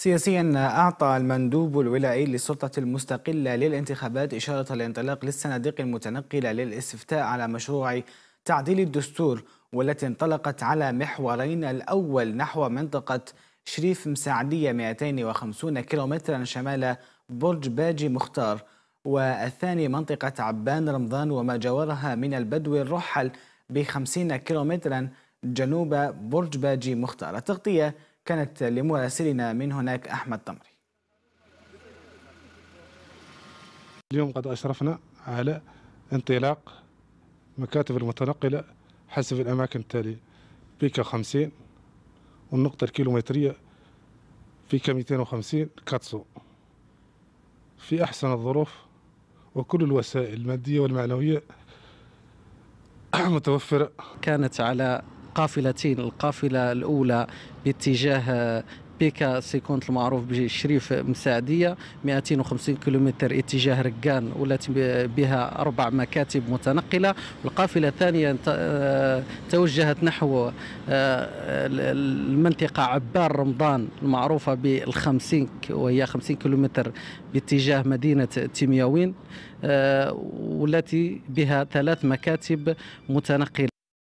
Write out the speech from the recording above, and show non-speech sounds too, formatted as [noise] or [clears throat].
سياسيا أعطى المندوب الولائي للسلطة المستقلة للانتخابات إشارة الانطلاق للصناديق المتنقلة للاستفتاء على مشروع تعديل الدستور والتي انطلقت على محورين الأول نحو منطقة شريف مساعدية 250 كيلومترا شمال برج باجي مختار والثاني منطقة عبان رمضان وما جاورها من البدو الرحل ب 50 كيلومترا جنوب برج باجي مختار التغطية كانت لمراسلنا من هناك أحمد طمري اليوم قد أشرفنا على انطلاق مكاتب المتنقلة حسب الأماكن التالية بيكا 50 والنقطة الكيلومترية بيكا 250 كاتسو في أحسن الظروف وكل الوسائل المادية والمعنوية [clears throat] متوفرة كانت على قافلتين القافلة الأولى باتجاه بيكا سيكونت المعروف بشريف مساعدية 250 كيلومتر اتجاه رقان والتي بها أربع مكاتب متنقلة والقافلة الثانية توجهت نحو آه، المنطقة عبار رمضان المعروفة بالخمسين وهي 50 كيلومتر باتجاه مدينة تيمياوين آه، والتي بها ثلاث مكاتب متنقلة